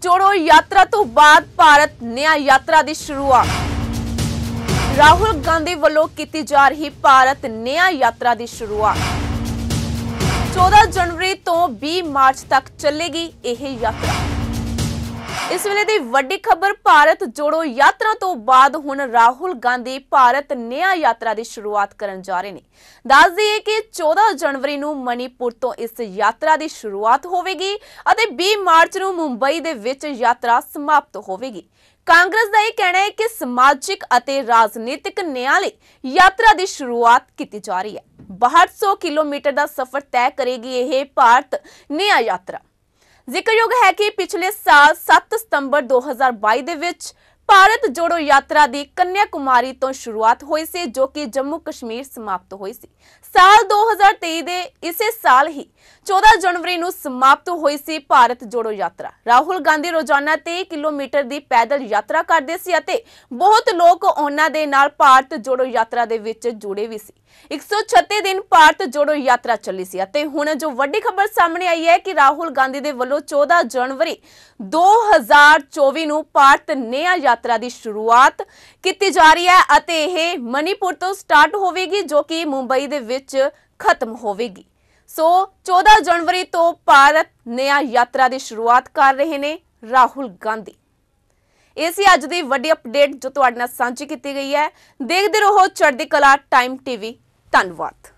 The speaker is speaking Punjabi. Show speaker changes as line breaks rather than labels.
ਜੋੜੋ ਯਾਤਰਾ ਤੋਂ ਬਾਅਦ ਭਾਰਤ ਨਿਆ ਯਾਤਰਾ ਦੀ ਸ਼ੁਰੂਆਤ ਰਾਹੁਲ ਗਾਂਧੀ ਵੱਲੋਂ ਕੀਤੀ ਜਾ ਰਹੀ ਭਾਰਤ ਨਿਆ ਯਾਤਰਾ ਦੀ ਸ਼ੁਰੂਆਤ 14 ਜਨਵਰੀ ਤੋਂ 20 ਮਾਰਚ ਤੱਕ ਚੱਲੇਗੀ ਇਹ ਯਾਤਰਾ ਇਸ ਵੇਲੇ ਦੀ ਵੱਡੀ ਖਬਰ ਭਾਰਤ ਜੋੜੋ ਯਾਤਰਾ ਤੋਂ ਬਾਅਦ ਹੁਣ ਰਾਹੁਲ ਗਾਂਧੀ ਭਾਰਤ ਨਿਆ ਯਾਤਰਾ ਦੀ ਸ਼ੁਰੂਆਤ ਕਰਨ ਜਾ ਰਹੇ ਨੇ ਦੱਸ ਦਈਏ ਕਿ 14 ਜਨਵਰੀ ਨੂੰ ਮਨੀਪੁਰ ਤੋਂ ਇਸ ਯਾਤਰਾ ਦੀ ਸ਼ੁਰੂਆਤ ਹੋਵੇਗੀ ਅਤੇ 20 ਮਾਰਚ ਨੂੰ ਮੁੰਬਈ ਦੇ ਵਿੱਚ ਯਾਤਰਾ ਸਮਾਪਤ ਹੋਵੇਗੀ ਕਾਂਗਰਸ ਦਾ ਇਹ ਕਹਿਣਾ ਹੈ ਕਿ ਸਮਾਜਿਕ ਅਤੇ ਰਾਜਨੀਤਿਕ ਨਿਆਂ ਲਈ ਯਾਤਰਾ ਦੀ ਸ਼ੁਰੂਆਤ ਕੀਤੀ ਜਾ ਰਹੀ ਹੈ 1200 ਕਿਲੋਮੀਟਰ ਦਾ ਸਫ਼ਰ ਤੈਅ ਕਰੇਗੀ ਇਹ ਭਾਰਤ ਨਿਆ ਯਾਤਰਾ ਜ਼ਿਕਰਯੋਗ ਹੈ ਕਿ ਪਿਛਲੇ ਸਾਲ 7 ਸਤੰਬਰ 2022 ਦੇ ਵਿੱਚ ਭਾਰਤ ਜੋੜੋ ਯਾਤਰਾ ਦੀ ਕੰਨਿਆ ਕੁਮਾਰੀ ਤੋਂ ਸ਼ੁਰੂਆਤ ਹੋਈ ਸੀ ਜੋ ਕਿ ਜੰਮੂ ਕਸ਼ਮੀਰ ਸਮਾਪਤ ਹੋਈ ਸੀ ਸਾਲ 2023 ਦੇ ਇਸੇ ਸਾਲ ਹੀ 14 ਜਨਵਰੀ ਨੂੰ ਸਮਾਪਤ ਹੋਈ ਸੀ ਭਾਰਤ ਜੋੜੋ ਯਾਤਰਾ ਰਾਹੁਲ ਗਾਂਧੀ ਰੋਜ਼ਾਨਾ 3 ਕਿਲੋਮੀਟਰ ਦੀ ਪੈਦਲ ਯਾਤਰਾ ਕਰਦੇ ਸੀ ਅਤੇ ਬਹੁਤ ਲੋਕ ਉਹਨਾਂ ਦੇ ਨਾਲ ਭਾਰਤ ਜੋੜੋ ਯਾਤਰਾ ਦੇ ਵਿੱਚ ਜੁੜੇ ਵੀ ਸੀ 136 ਦਿਨ ਭਾਰਤ ਜੋੜੋ ਯਾਤਰਾ ਚੱਲੀ ਸੀ ਅਤੇ ਹੁਣ ਜੋ ਵੱਡੀ ਖਬਰ ਸਾਹਮਣੇ ਆਈ ਹੈ ਕਿ ਰਾਹੁਲ ਗਾਂਧੀ ਦੇ ਵੱਲੋਂ 14 ਜਨਵਰੀ 2024 ਨੂੰ ਭਾਰਤ ਨਿਆ ਯਾਤਰਾ ਦੀ ਸ਼ੁਰੂਆਤ ਕੀਤੀ ਜਾ ਰਹੀ ਹੈ ਅਤੇ ਇਹ ਮਨੀਪੁਰ ਤੋਂ ਸਟਾਰਟ ਹੋਵੇਗੀ ਜੋ ਕਿ ਮੁੰਬਈ ਦੇ ਵਿੱਚ ਖਤਮ ਹੋਵੇਗੀ ਸੋ 14 ਜਨਵਰੀ ਤੋਂ ਭਾਰਤ ਨਿਆ ਯਾਤਰਾ ਦੀ ਸ਼ੁਰੂਆਤ ਕਰ ਰਹੇ ਨੇ ਰਾਹੁਲ ਗਾਂਧੀ ਇਹ ਸੀ ਅੱਜ ਦੀ ਵੱਡੀ ਅਪਡੇਟ ਜੋ ਤੁਹਾਡੇ ਨਾਲ ਸਾਂਝੀ ਕੀਤੀ ਗਈ ਹੈ ਦੇਖਦੇ ਰਹੋ ਚੜ੍ਹਦੀ ਕਲਾ ਟਾਈਮ ਟੀਵੀ ਧੰਨਵਾਦ